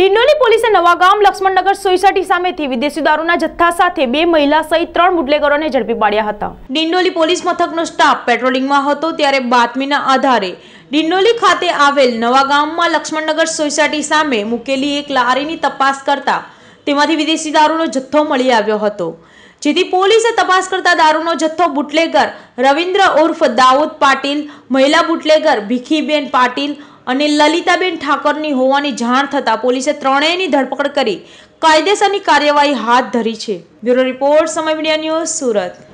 ડિંડોલી પોલીસે નવાગામ લક્ષ્મણનગર સોસાયટી સામેથી વિદેશી દારૂના જથ્થા સાથે બે મહિલા સહિત ત્રણ બુટલેગરોને ઝડપી પાડ્યા હતા ડિંડોલી પોલીસ મથકનો સ્ટાફ પેટ્રોલિંગમાં હતો ત્યારે બાતમીના આધારે ડિંડોલી ખાતે આવેલ નવાગામમાં લક્ષ્મણનગર સોસાયટી સામે મૂકેલી એક લારીની તપાસ કરતા તેમાંથી વિદેશી દારૂનો જથ્થો મળી આવ્યો હતો જેથી પોલીસે તપાસ કરતા દારૂનો જથ્થો બુટલેગર રવિન્દ્ર ઉર્ફ દાઉદ પાટીલ મહિલા બુટલેગર ભીખીબેન પાટીલ અને લલિતાબેન ઠાકરની હોવાની જાણ થતાં પોલીસે ત્રણેયની ધરપકડ કરી કાયદેસરની કાર્યવાહી હાથ ધરી છે bureau report Samay media news Surat